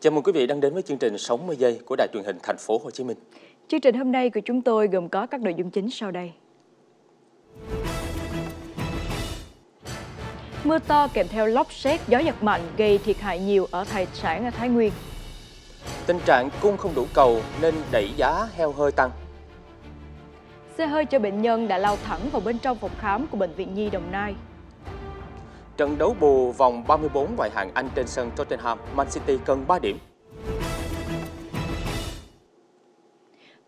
Chào mừng quý vị đang đến với chương trình 60 giây của Đài truyền hình Thành phố Hồ Chí Minh. Chương trình hôm nay của chúng tôi gồm có các nội dung chính sau đây. Mưa to kèm theo lốc xét, gió giật mạnh gây thiệt hại nhiều ở tài sản ở Thái Nguyên. Tình trạng cung không đủ cầu nên đẩy giá heo hơi tăng. Xe hơi cho bệnh nhân đã lao thẳng vào bên trong phòng khám của Bệnh viện Nhi Đồng Nai. Trận đấu bù vòng 34 ngoại hạng Anh trên sân Tottenham, Man City cần 3 điểm.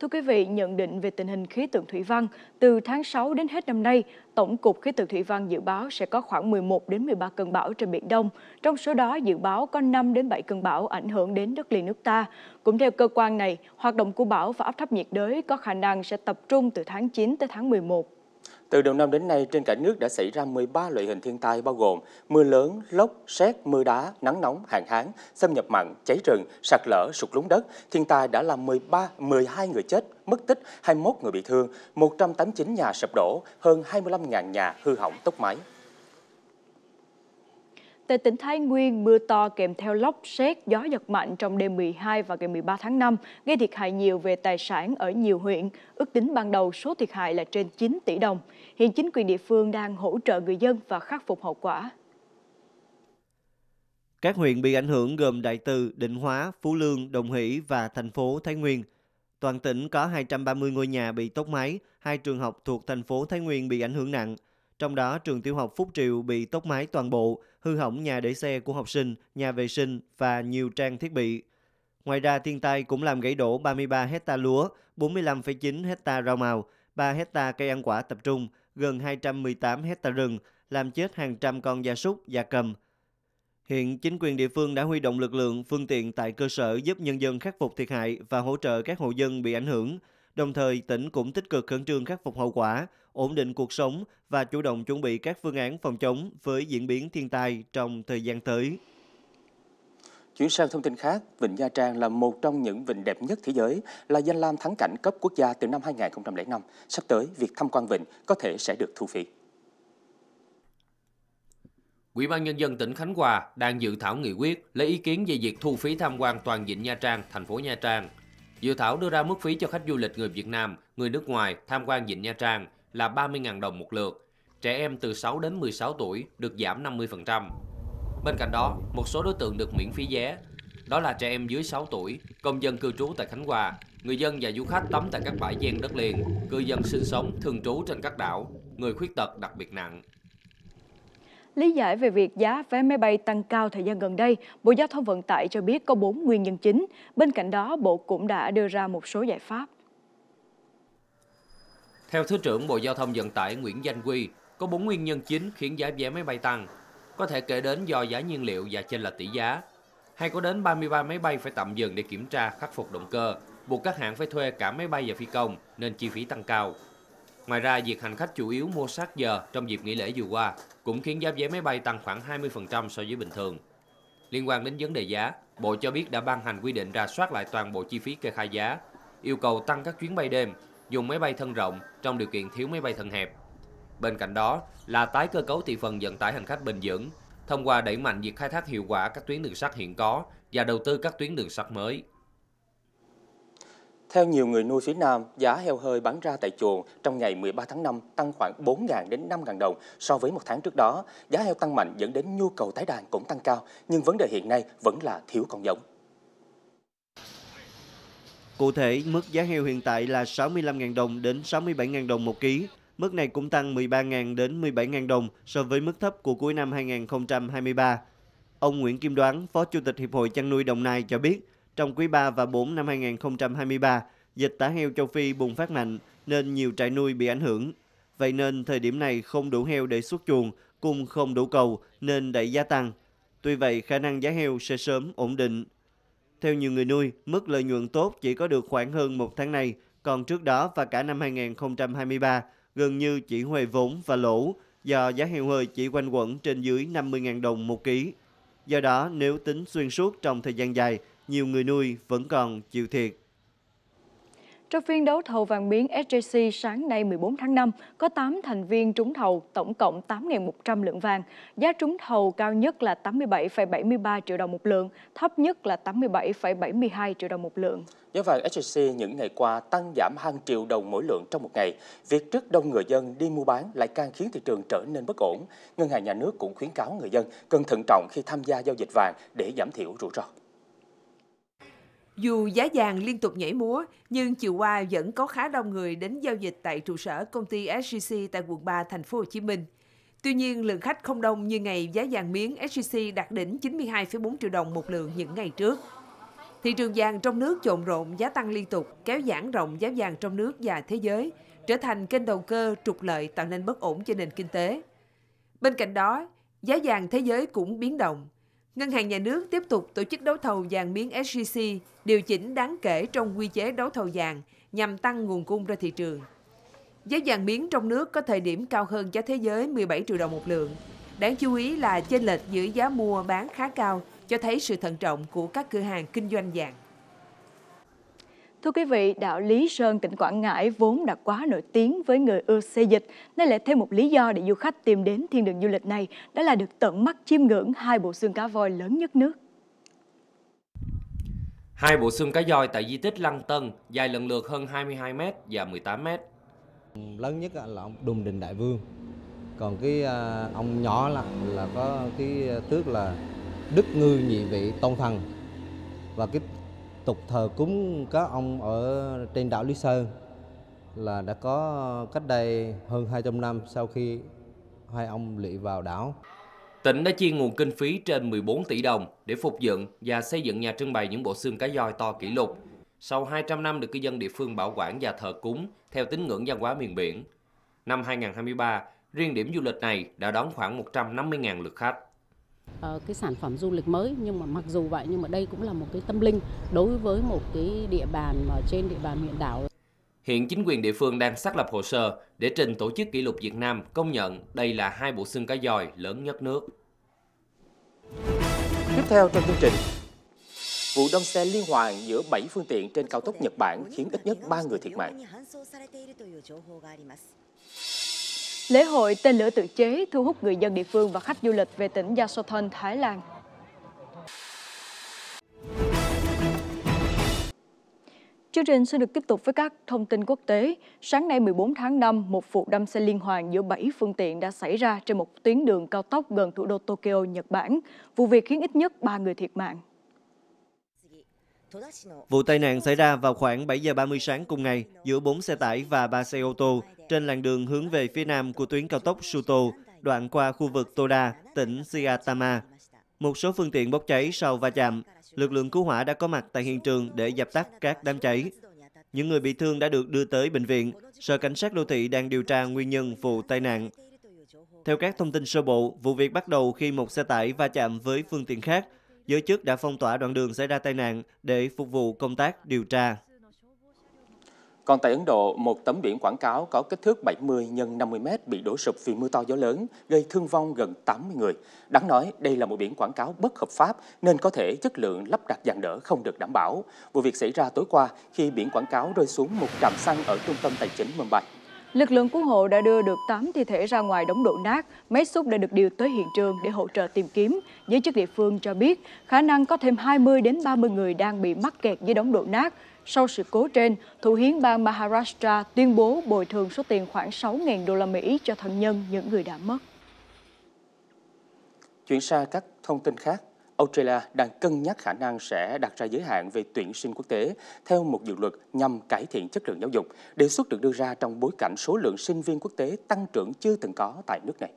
Thưa quý vị, nhận định về tình hình khí tượng thủy văn, từ tháng 6 đến hết năm nay, Tổng cục Khí tượng Thủy văn dự báo sẽ có khoảng 11 đến 13 cơn bão trên Biển Đông. Trong số đó, dự báo có 5 đến 7 cơn bão ảnh hưởng đến đất liền nước ta. Cũng theo cơ quan này, hoạt động của bão và áp thấp nhiệt đới có khả năng sẽ tập trung từ tháng 9 tới tháng 11 từ đầu năm đến nay, trên cả nước đã xảy ra 13 loại hình thiên tai bao gồm mưa lớn, lốc, xét, mưa đá, nắng nóng, hạn hán, xâm nhập mặn, cháy rừng, sạt lở, sụt lún đất. Thiên tai đã làm 13, 12 người chết, mất tích, 21 người bị thương, 189 nhà sập đổ, hơn 25.000 nhà hư hỏng tốc mái. Tại tỉnh Thái Nguyên, mưa to kèm theo lốc, xét gió giật mạnh trong đêm 12 và ngày 13 tháng 5 gây thiệt hại nhiều về tài sản ở nhiều huyện. Ước tính ban đầu số thiệt hại là trên 9 tỷ đồng. Hiện chính quyền địa phương đang hỗ trợ người dân và khắc phục hậu quả. Các huyện bị ảnh hưởng gồm Đại Từ, Định Hóa, Phú Lương, Đồng Hỷ và thành phố Thái Nguyên. Toàn tỉnh có 230 ngôi nhà bị tốc mái hai trường học thuộc thành phố Thái Nguyên bị ảnh hưởng nặng – trong đó, trường tiểu học Phúc Triều bị tốc mái toàn bộ, hư hỏng nhà để xe của học sinh, nhà vệ sinh và nhiều trang thiết bị. Ngoài ra, thiên tai cũng làm gãy đổ 33 hecta lúa, 45,9 hecta rau màu, 3 hecta cây ăn quả tập trung, gần 218 hecta rừng, làm chết hàng trăm con gia súc, gia cầm. Hiện chính quyền địa phương đã huy động lực lượng, phương tiện tại cơ sở giúp nhân dân khắc phục thiệt hại và hỗ trợ các hộ dân bị ảnh hưởng. Đồng thời, tỉnh cũng tích cực khẩn trương khắc phục hậu quả, ổn định cuộc sống và chủ động chuẩn bị các phương án phòng chống với diễn biến thiên tai trong thời gian tới. Chuyển sang thông tin khác, Vịnh Nha Trang là một trong những vịnh đẹp nhất thế giới, là danh lam thắng cảnh cấp quốc gia từ năm 2005. Sắp tới, việc tham quan vịnh có thể sẽ được thu phí. Ủy ban nhân dân tỉnh Khánh Hòa đang dự thảo nghị quyết lấy ý kiến về việc thu phí tham quan toàn vịnh Nha Trang, thành phố Nha Trang. Dự thảo đưa ra mức phí cho khách du lịch người Việt Nam, người nước ngoài tham quan Vịnh Nha Trang là 30.000 đồng một lượt. Trẻ em từ 6 đến 16 tuổi được giảm 50%. Bên cạnh đó, một số đối tượng được miễn phí vé. Đó là trẻ em dưới 6 tuổi, công dân cư trú tại Khánh Hòa, người dân và du khách tắm tại các bãi ven đất liền, cư dân sinh sống, thường trú trên các đảo, người khuyết tật đặc biệt nặng. Lý giải về việc giá vé máy bay tăng cao thời gian gần đây, Bộ Giao thông Vận tải cho biết có 4 nguyên nhân chính. Bên cạnh đó, Bộ cũng đã đưa ra một số giải pháp. Theo Thứ trưởng Bộ Giao thông Vận tải Nguyễn Danh Quy, có 4 nguyên nhân chính khiến giá vé máy bay tăng. Có thể kể đến do giá nhiên liệu và trên là tỷ giá, hay có đến 33 máy bay phải tạm dừng để kiểm tra khắc phục động cơ, buộc các hãng phải thuê cả máy bay và phi công nên chi phí tăng cao. Ngoài ra, việc hành khách chủ yếu mua sát giờ trong dịp nghỉ lễ vừa qua cũng khiến giá vé máy bay tăng khoảng 20% so với bình thường. Liên quan đến vấn đề giá, Bộ cho biết đã ban hành quy định ra soát lại toàn bộ chi phí kê khai giá, yêu cầu tăng các chuyến bay đêm, dùng máy bay thân rộng trong điều kiện thiếu máy bay thân hẹp. Bên cạnh đó là tái cơ cấu thị phần vận tải hành khách bền vững, thông qua đẩy mạnh việc khai thác hiệu quả các tuyến đường sắt hiện có và đầu tư các tuyến đường sắt mới. Theo nhiều người nuôi phía Nam, giá heo hơi bán ra tại chuồng trong ngày 13 tháng 5 tăng khoảng 4.000 đến 5.000 đồng so với một tháng trước đó. Giá heo tăng mạnh dẫn đến nhu cầu tái đàn cũng tăng cao, nhưng vấn đề hiện nay vẫn là thiếu con giống. Cụ thể, mức giá heo hiện tại là 65.000 đồng đến 67.000 đồng một ký. Mức này cũng tăng 13.000 đến 17.000 đồng so với mức thấp của cuối năm 2023. Ông Nguyễn Kim Đoán, Phó Chủ tịch Hiệp hội chăn nuôi Đồng Nai cho biết, trong quý 3 và 4 năm 2023, dịch tả heo châu Phi bùng phát mạnh nên nhiều trại nuôi bị ảnh hưởng. Vậy nên thời điểm này không đủ heo để xuất chuồng, cung không đủ cầu nên đẩy giá tăng. Tuy vậy, khả năng giá heo sẽ sớm ổn định. Theo nhiều người nuôi, mức lợi nhuận tốt chỉ có được khoảng hơn một tháng này, còn trước đó và cả năm 2023 gần như chỉ huề vốn và lỗ do giá heo hơi chỉ quanh quẩn trên dưới 50.000 đồng một ký. Do đó, nếu tính xuyên suốt trong thời gian dài nhiều người nuôi vẫn còn chịu thiệt. Trong phiên đấu thầu vàng miếng SJC sáng nay 14 tháng 5, có 8 thành viên trúng thầu, tổng cộng 8.100 lượng vàng. Giá trúng thầu cao nhất là 87,73 triệu đồng một lượng, thấp nhất là 87,72 triệu đồng một lượng. Giá vàng SJC những ngày qua tăng giảm hàng triệu đồng mỗi lượng trong một ngày. Việc rất đông người dân đi mua bán lại càng khiến thị trường trở nên bất ổn. Ngân hàng nhà nước cũng khuyến cáo người dân cần thận trọng khi tham gia giao dịch vàng để giảm thiểu rủi ro. Dù giá vàng liên tục nhảy múa, nhưng chiều qua vẫn có khá đông người đến giao dịch tại trụ sở công ty SGC tại quận 3, thành phố Hồ Chí Minh. Tuy nhiên, lượng khách không đông như ngày giá vàng miếng SGC đạt đỉnh 92,4 triệu đồng một lượng những ngày trước. Thị trường vàng trong nước trộn rộn giá tăng liên tục, kéo giãn rộng giá vàng trong nước và thế giới, trở thành kênh đầu cơ trục lợi tạo nên bất ổn cho nền kinh tế. Bên cạnh đó, giá vàng thế giới cũng biến động. Ngân hàng Nhà nước tiếp tục tổ chức đấu thầu vàng miếng SGC, điều chỉnh đáng kể trong quy chế đấu thầu vàng nhằm tăng nguồn cung ra thị trường. Giá vàng miếng trong nước có thời điểm cao hơn giá thế giới 17 triệu đồng một lượng. Đáng chú ý là chênh lệch giữa giá mua bán khá cao cho thấy sự thận trọng của các cửa hàng kinh doanh vàng. Thưa quý vị, đảo Lý Sơn, tỉnh Quảng Ngãi vốn đã quá nổi tiếng với người ưa xê dịch. Nay lại thêm một lý do để du khách tìm đến thiên đường du lịch này, đó là được tận mắt chiêm ngưỡng hai bộ xương cá voi lớn nhất nước. Hai bộ xương cá voi tại di tích Lăng Tân dài lần lượt hơn 22m và 18m. Lớn nhất là ông Đùng Đình Đại Vương, còn cái à, ông nhỏ là, là có cái à, tước là Đức Ngư Nhị Vị Tôn Thần. Và cái tục thờ cúng các ông ở trên đảo Lý Sơn là đã có cách đây hơn 200 năm sau khi hai ông lị vào đảo. Tỉnh đã chi nguồn kinh phí trên 14 tỷ đồng để phục dựng và xây dựng nhà trưng bày những bộ xương cá voi to kỷ lục. Sau 200 năm được cư dân địa phương bảo quản và thờ cúng theo tín ngưỡng văn hóa miền biển, năm 2023, riêng điểm du lịch này đã đón khoảng 150.000 lượt khách. Ờ, cái sản phẩm du lịch mới nhưng mà mặc dù vậy nhưng mà đây cũng là một cái tâm linh đối với một cái địa bàn mà trên địa bàn huyện đảo. Hiện chính quyền địa phương đang xác lập hồ sơ để trình tổ chức kỷ lục Việt Nam công nhận đây là hai bộ xương cá dòi lớn nhất nước. Tiếp theo trong chương trình, vụ đâm xe liên hoàn giữa 7 phương tiện trên cao tốc Nhật Bản khiến ít nhất 3 người thiệt mạng. Lễ hội tên lửa tự chế thu hút người dân địa phương và khách du lịch về tỉnh Yasothon, Thái Lan. Chương trình sẽ được tiếp tục với các thông tin quốc tế. Sáng nay 14 tháng 5, một vụ đâm xe liên hoàn giữa 7 phương tiện đã xảy ra trên một tuyến đường cao tốc gần thủ đô Tokyo, Nhật Bản. Vụ việc khiến ít nhất 3 người thiệt mạng. Vụ tai nạn xảy ra vào khoảng 7 giờ 30 sáng cùng ngày giữa 4 xe tải và 3 xe ô tô trên làn đường hướng về phía nam của tuyến cao tốc Suto, đoạn qua khu vực Toda, tỉnh Siatama. Một số phương tiện bốc cháy sau va chạm, lực lượng cứu hỏa đã có mặt tại hiện trường để dập tắt các đám cháy. Những người bị thương đã được đưa tới bệnh viện. Sở Cảnh sát đô thị đang điều tra nguyên nhân vụ tai nạn. Theo các thông tin sơ bộ, vụ việc bắt đầu khi một xe tải va chạm với phương tiện khác giới chức đã phong tỏa đoạn đường xảy ra tai nạn để phục vụ công tác điều tra. Còn tại Ấn Độ, một tấm biển quảng cáo có kích thước 70 x 50 m bị đổ sụp vì mưa to gió lớn, gây thương vong gần 80 người. Đáng nói, đây là một biển quảng cáo bất hợp pháp nên có thể chất lượng lắp đặt dàn đỡ không được đảm bảo. Vụ việc xảy ra tối qua khi biển quảng cáo rơi xuống một trạm xăng ở trung tâm tài chính Mumbai. Lực lượng cứu hộ đã đưa được 8 thi thể ra ngoài đống đổ nát, máy xúc đã được điều tới hiện trường để hỗ trợ tìm kiếm. Giới chức địa phương cho biết khả năng có thêm 20 đến 30 người đang bị mắc kẹt dưới đống đổ nát. Sau sự cố trên, thủ hiến bang Maharashtra tuyên bố bồi thường số tiền khoảng 6.000 đô la Mỹ cho thân nhân những người đã mất. Chuyển sang các thông tin khác. Australia đang cân nhắc khả năng sẽ đặt ra giới hạn về tuyển sinh quốc tế theo một dự luật nhằm cải thiện chất lượng giáo dục. Đề xuất được đưa ra trong bối cảnh số lượng sinh viên quốc tế tăng trưởng chưa từng có tại nước này.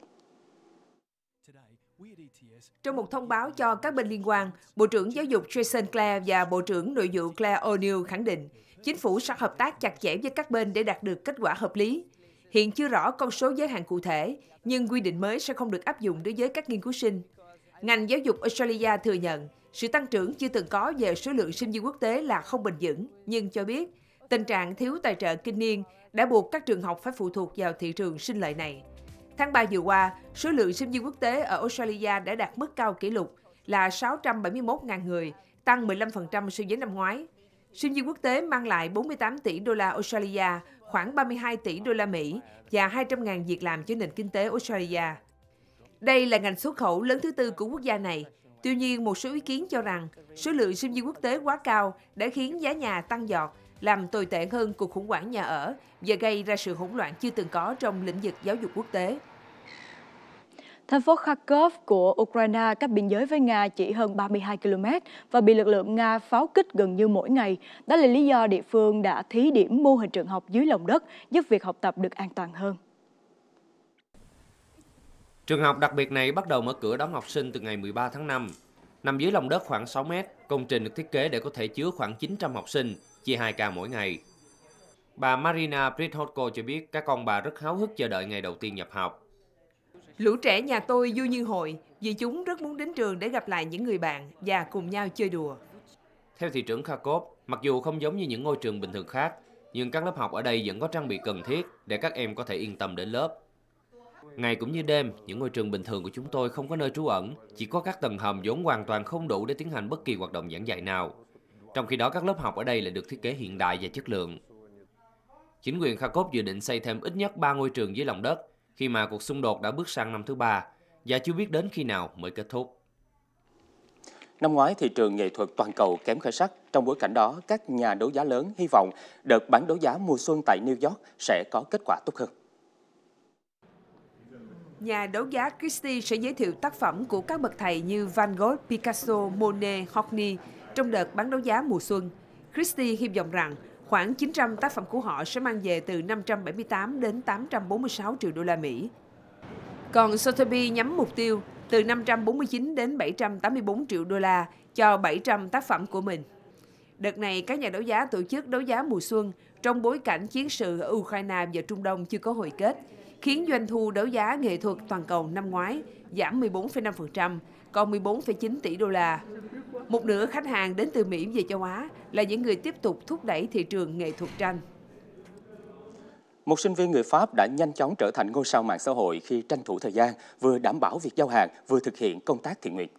Trong một thông báo cho các bên liên quan, Bộ trưởng Giáo dục Jason Clare và Bộ trưởng Nội vụ Claire O'Neill khẳng định chính phủ sẽ hợp tác chặt chẽ với các bên để đạt được kết quả hợp lý. Hiện chưa rõ con số giới hạn cụ thể, nhưng quy định mới sẽ không được áp dụng đối với các nghiên cứu sinh Ngành giáo dục Australia thừa nhận sự tăng trưởng chưa từng có về số lượng sinh viên quốc tế là không bền vững, nhưng cho biết tình trạng thiếu tài trợ kinh niên đã buộc các trường học phải phụ thuộc vào thị trường sinh lợi này. Tháng 3 vừa qua, số lượng sinh viên quốc tế ở Australia đã đạt mức cao kỷ lục là 671.000 người, tăng 15% so với năm ngoái. Sinh viên quốc tế mang lại 48 tỷ đô la Australia, khoảng 32 tỷ đô la Mỹ và 200.000 việc làm cho nền kinh tế Australia. Đây là ngành xuất khẩu lớn thứ tư của quốc gia này. Tuy nhiên, một số ý kiến cho rằng số lượng sinh viên quốc tế quá cao đã khiến giá nhà tăng giọt, làm tồi tệ hơn cuộc khủng hoảng nhà ở và gây ra sự hỗn loạn chưa từng có trong lĩnh vực giáo dục quốc tế. Thành phố Kharkov của Ukraine cách biên giới với Nga chỉ hơn 32 km và bị lực lượng Nga pháo kích gần như mỗi ngày. Đó là lý do địa phương đã thí điểm mô hình trường học dưới lòng đất giúp việc học tập được an toàn hơn. Trường học đặc biệt này bắt đầu mở cửa đón học sinh từ ngày 13 tháng 5. Nằm dưới lòng đất khoảng 6 mét, công trình được thiết kế để có thể chứa khoảng 900 học sinh, chia 2 ca mỗi ngày. Bà Marina Prithotko cho biết các con bà rất háo hức chờ đợi ngày đầu tiên nhập học. Lũ trẻ nhà tôi vui như hội vì chúng rất muốn đến trường để gặp lại những người bạn và cùng nhau chơi đùa. Theo thị trưởng Kharkov, mặc dù không giống như những ngôi trường bình thường khác, nhưng các lớp học ở đây vẫn có trang bị cần thiết để các em có thể yên tâm đến lớp. Ngày cũng như đêm, những ngôi trường bình thường của chúng tôi không có nơi trú ẩn, chỉ có các tầng hầm vốn hoàn toàn không đủ để tiến hành bất kỳ hoạt động giảng dạy nào. Trong khi đó các lớp học ở đây lại được thiết kế hiện đại và chất lượng. Chính quyền Kharkov dự định xây thêm ít nhất 3 ngôi trường dưới lòng đất khi mà cuộc xung đột đã bước sang năm thứ ba và chưa biết đến khi nào mới kết thúc. Năm ngoái, thị trường nghệ thuật toàn cầu kém khởi sắc. Trong bối cảnh đó, các nhà đấu giá lớn hy vọng đợt bán đấu giá mùa xuân tại New York sẽ có kết quả tốt hơn. Nhà đấu giá Christie sẽ giới thiệu tác phẩm của các bậc thầy như Van Gogh, Picasso, Monet, Hockney trong đợt bán đấu giá mùa xuân. Christie hy vọng rằng khoảng 900 tác phẩm của họ sẽ mang về từ 578 đến 846 triệu đô la Mỹ. Còn Sotheby nhắm mục tiêu từ 549 đến 784 triệu đô la cho 700 tác phẩm của mình. Đợt này, các nhà đấu giá tổ chức đấu giá mùa xuân trong bối cảnh chiến sự ở Ukraine và Trung Đông chưa có hồi kết, khiến doanh thu đấu giá nghệ thuật toàn cầu năm ngoái giảm 14,5%, còn 14,9 tỷ đô la. Một nửa khách hàng đến từ Mỹ về châu Á là những người tiếp tục thúc đẩy thị trường nghệ thuật tranh. Một sinh viên người Pháp đã nhanh chóng trở thành ngôi sao mạng xã hội khi tranh thủ thời gian, vừa đảm bảo việc giao hàng, vừa thực hiện công tác thiện nguyện.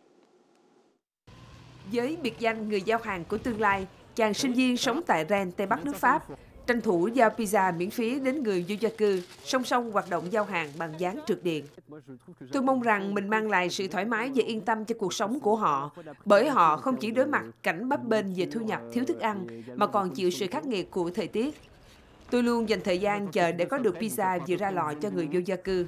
Với biệt danh người giao hàng của tương lai, chàng sinh viên sống tại Rennes, Tây Bắc nước Pháp, tranh thủ giao pizza miễn phí đến người vô gia cư, song song hoạt động giao hàng bằng dán trực điện. Tôi mong rằng mình mang lại sự thoải mái và yên tâm cho cuộc sống của họ, bởi họ không chỉ đối mặt cảnh bấp bênh về thu nhập thiếu thức ăn, mà còn chịu sự khắc nghiệt của thời tiết. Tôi luôn dành thời gian chờ để có được pizza vừa ra lò cho người vô gia cư.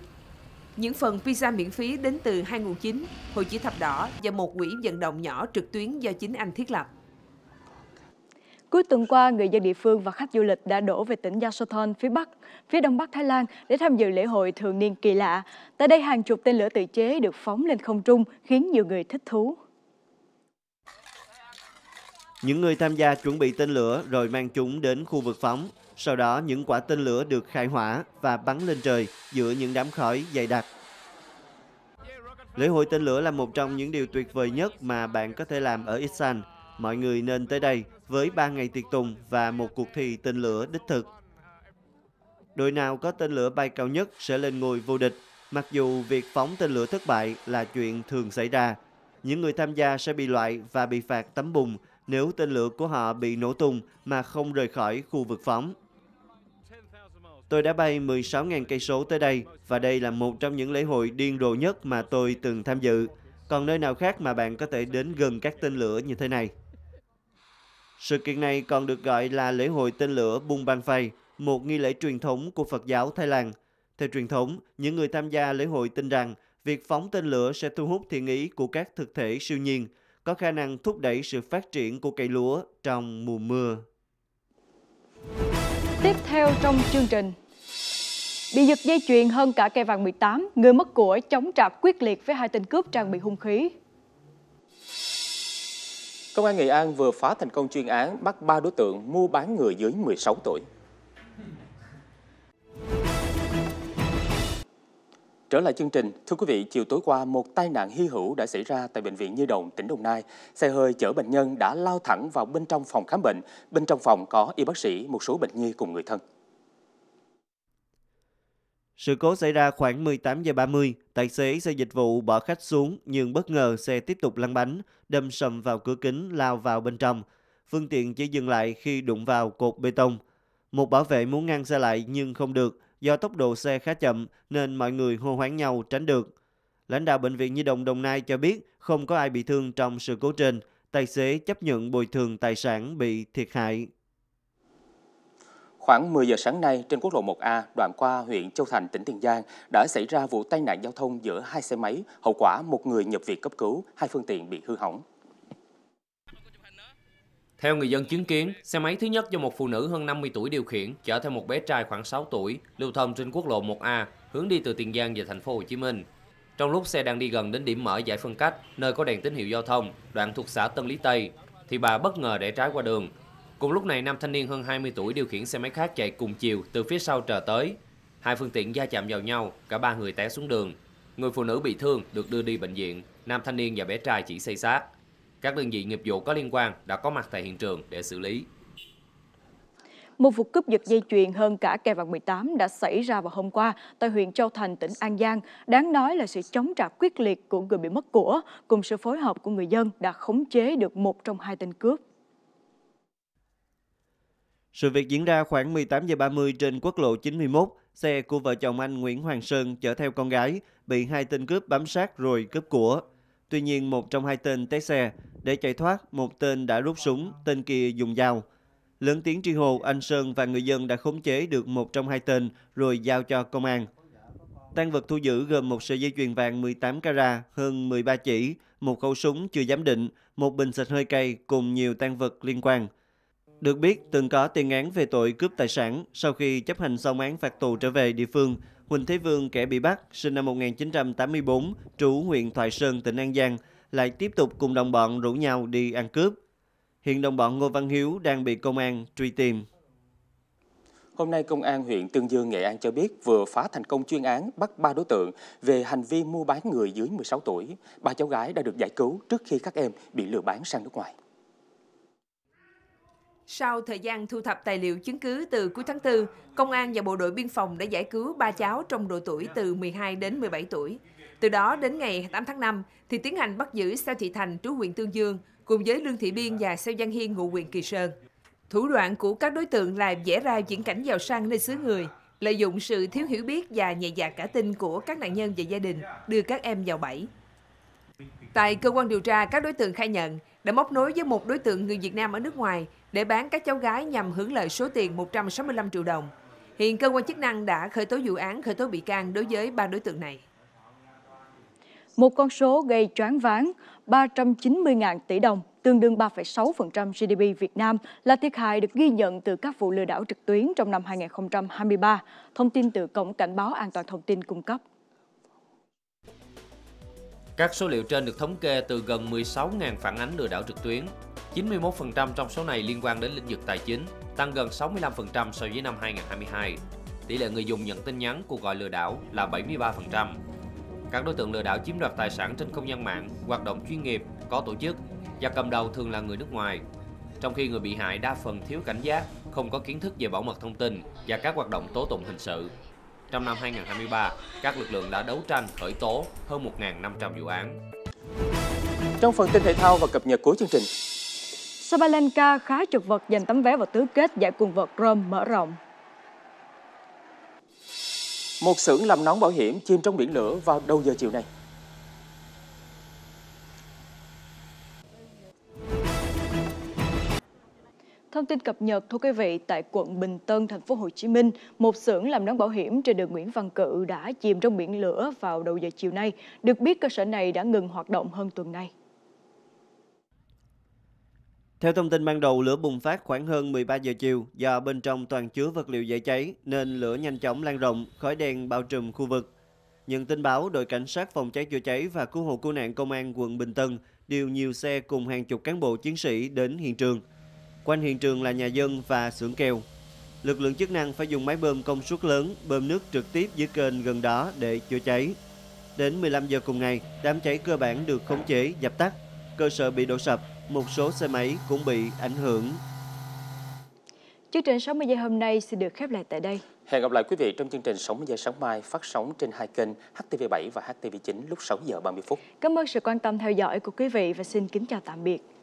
Những phần pizza miễn phí đến từ hai nguồn chính, Hội chữ Thập Đỏ và một quỹ vận động nhỏ trực tuyến do chính anh thiết lập. Cuối tuần qua, người dân địa phương và khách du lịch đã đổ về tỉnh Yasothon phía Bắc, phía Đông Bắc Thái Lan để tham dự lễ hội thường niên kỳ lạ. Tại đây, hàng chục tên lửa tự chế được phóng lên không trung, khiến nhiều người thích thú. Những người tham gia chuẩn bị tên lửa rồi mang chúng đến khu vực phóng. Sau đó, những quả tên lửa được khai hỏa và bắn lên trời giữa những đám khói dày đặc. Lễ hội tên lửa là một trong những điều tuyệt vời nhất mà bạn có thể làm ở Isan – Mọi người nên tới đây với 3 ngày tiệc tùng và một cuộc thi tên lửa đích thực. Đội nào có tên lửa bay cao nhất sẽ lên ngôi vô địch, mặc dù việc phóng tên lửa thất bại là chuyện thường xảy ra. Những người tham gia sẽ bị loại và bị phạt tấm bùng nếu tên lửa của họ bị nổ tung mà không rời khỏi khu vực phóng. Tôi đã bay 16.000 cây số tới đây và đây là một trong những lễ hội điên rồ nhất mà tôi từng tham dự. Còn nơi nào khác mà bạn có thể đến gần các tên lửa như thế này? Sự kiện này còn được gọi là lễ hội tên lửa Bung Ban Phai, một nghi lễ truyền thống của Phật giáo Thái Lan. Theo truyền thống, những người tham gia lễ hội tin rằng việc phóng tên lửa sẽ thu hút thiện ý của các thực thể siêu nhiên, có khả năng thúc đẩy sự phát triển của cây lúa trong mùa mưa. Tiếp theo trong chương trình Bị giật dây chuyền hơn cả cây vàng 18, người mất của chống trả quyết liệt với hai tên cướp trang bị hung khí. Công an Nghệ An vừa phá thành công chuyên án bắt 3 đối tượng mua bán người dưới 16 tuổi. Trở lại chương trình, thưa quý vị, chiều tối qua một tai nạn hy hữu đã xảy ra tại bệnh viện Nhi Đồng, tỉnh Đồng Nai. Xe hơi chở bệnh nhân đã lao thẳng vào bên trong phòng khám bệnh. Bên trong phòng có y bác sĩ, một số bệnh nhi cùng người thân. Sự cố xảy ra khoảng 18 giờ 30, tài xế xe dịch vụ bỏ khách xuống nhưng bất ngờ xe tiếp tục lăn bánh, đâm sầm vào cửa kính lao vào bên trong. Phương tiện chỉ dừng lại khi đụng vào cột bê tông. Một bảo vệ muốn ngăn xe lại nhưng không được, do tốc độ xe khá chậm nên mọi người hô hoáng nhau tránh được. Lãnh đạo bệnh viện Nhi đồng Đồng Nai cho biết không có ai bị thương trong sự cố trên, tài xế chấp nhận bồi thường tài sản bị thiệt hại. Khoảng 10 giờ sáng nay, trên quốc lộ 1A, đoạn qua huyện Châu Thành, tỉnh Tiền Giang, đã xảy ra vụ tai nạn giao thông giữa hai xe máy, hậu quả một người nhập viện cấp cứu, hai phương tiện bị hư hỏng. Theo người dân chứng kiến, xe máy thứ nhất do một phụ nữ hơn 50 tuổi điều khiển chở theo một bé trai khoảng 6 tuổi lưu thông trên quốc lộ 1A hướng đi từ Tiền Giang về thành phố Hồ Chí Minh. Trong lúc xe đang đi gần đến điểm mở giải phân cách nơi có đèn tín hiệu giao thông, đoạn thuộc xã Tân Lý Tây, thì bà bất ngờ rẽ trái qua đường, Cùng lúc này, nam thanh niên hơn 20 tuổi điều khiển xe máy khác chạy cùng chiều từ phía sau trở tới. Hai phương tiện gia chạm vào nhau, cả ba người té xuống đường. Người phụ nữ bị thương được đưa đi bệnh viện, nam thanh niên và bé trai chỉ xây xác. Các đơn vị nghiệp vụ có liên quan đã có mặt tại hiện trường để xử lý. Một vụ cướp giật dây chuyền hơn cả kè vàng 18 đã xảy ra vào hôm qua tại huyện Châu Thành, tỉnh An Giang. Đáng nói là sự chống trả quyết liệt của người bị mất của cùng sự phối hợp của người dân đã khống chế được một trong hai tên cướp. Sự việc diễn ra khoảng 18 giờ 30 trên quốc lộ 91, xe của vợ chồng anh Nguyễn Hoàng Sơn chở theo con gái bị hai tên cướp bám sát rồi cướp của. Tuy nhiên, một trong hai tên té xe, để chạy thoát, một tên đã rút súng, tên kia dùng dao. Lớn tiếng tri hô, anh Sơn và người dân đã khống chế được một trong hai tên rồi giao cho công an. Tăng vật thu giữ gồm một sợi dây chuyền vàng 18 carat, hơn 13 chỉ, một khẩu súng chưa giám định, một bình xịt hơi cay cùng nhiều tăng vật liên quan. Được biết, từng có tiền án về tội cướp tài sản. Sau khi chấp hành xong án phạt tù trở về địa phương, Huỳnh Thế Vương, kẻ bị bắt, sinh năm 1984, trú huyện Thoại Sơn, tỉnh An Giang, lại tiếp tục cùng đồng bọn rủ nhau đi ăn cướp. Hiện đồng bọn Ngô Văn Hiếu đang bị công an truy tìm. Hôm nay, Công an huyện Tương Dương, Nghệ An cho biết vừa phá thành công chuyên án bắt 3 đối tượng về hành vi mua bán người dưới 16 tuổi. Ba cháu gái đã được giải cứu trước khi các em bị lừa bán sang nước ngoài. Sau thời gian thu thập tài liệu chứng cứ từ cuối tháng 4, Công an và Bộ đội Biên phòng đã giải cứu ba cháu trong độ tuổi từ 12 đến 17 tuổi. Từ đó đến ngày 8 tháng 5, thì tiến hành bắt giữ Sao Thị Thành trú huyện Tương Dương cùng với Lương Thị Biên và Sao Giang Hiên ngụ huyện Kỳ Sơn. Thủ đoạn của các đối tượng là vẽ ra viễn cảnh giàu sang nơi xứ người, lợi dụng sự thiếu hiểu biết và nhẹ dạ cả tin của các nạn nhân và gia đình, đưa các em vào bẫy. Tại cơ quan điều tra, các đối tượng khai nhận đã móc nối với một đối tượng người Việt Nam ở nước ngoài để bán các cháu gái nhằm hưởng lợi số tiền 165 triệu đồng. Hiện cơ quan chức năng đã khởi tố vụ án, khởi tố bị can đối với ba đối tượng này. Một con số gây choáng váng, 390.000 tỷ đồng, tương đương 3,6% GDP Việt Nam là thiệt hại được ghi nhận từ các vụ lừa đảo trực tuyến trong năm 2023, thông tin từ Cổng Cảnh báo An toàn Thông tin cung cấp. Các số liệu trên được thống kê từ gần 16.000 phản ánh lừa đảo trực tuyến. 91% trong số này liên quan đến lĩnh vực tài chính, tăng gần 65% so với năm 2022. Tỷ lệ người dùng nhận tin nhắn cuộc gọi lừa đảo là 73%. Các đối tượng lừa đảo chiếm đoạt tài sản trên không gian mạng, hoạt động chuyên nghiệp, có tổ chức và cầm đầu thường là người nước ngoài. Trong khi người bị hại đa phần thiếu cảnh giác, không có kiến thức về bảo mật thông tin và các hoạt động tố tụng hình sự. Trong năm 2023, các lực lượng đã đấu tranh khởi tố hơn 1.500 vụ án. Trong phần tin thể thao và cập nhật cuối chương trình, Sabalenka khá chật vật giành tấm vé vào tứ kết giải quần vợt Rome mở rộng. Một xưởng làm nóng bảo hiểm chìm trong biển lửa vào đầu giờ chiều nay. Thông tin cập nhật thưa quý vị, tại quận Bình Tân, thành phố Hồ Chí Minh, một xưởng làm nón bảo hiểm trên đường Nguyễn Văn Cự đã chìm trong biển lửa vào đầu giờ chiều nay. Được biết cơ sở này đã ngừng hoạt động hơn tuần nay. Theo thông tin ban đầu, lửa bùng phát khoảng hơn 13 giờ chiều do bên trong toàn chứa vật liệu dễ cháy nên lửa nhanh chóng lan rộng, khói đen bao trùm khu vực. Nhận tin báo, đội cảnh sát phòng cháy chữa cháy và cứu hộ cứu nạn công an quận Bình Tân điều nhiều xe cùng hàng chục cán bộ chiến sĩ đến hiện trường – Quanh hiện trường là nhà dân và xưởng keo. Lực lượng chức năng phải dùng máy bơm công suất lớn bơm nước trực tiếp dưới kênh gần đó để chữa cháy. Đến 15 giờ cùng ngày, đám cháy cơ bản được khống chế, dập tắt. Cơ sở bị đổ sập, một số xe máy cũng bị ảnh hưởng. Chương trình 60 giờ hôm nay sẽ được khép lại tại đây. Hẹn gặp lại quý vị trong chương trình 60 giờ sáng mai phát sóng trên hai kênh HTV7 và HTV9 lúc 6 giờ 30 phút. Cảm ơn sự quan tâm theo dõi của quý vị và xin kính chào tạm biệt.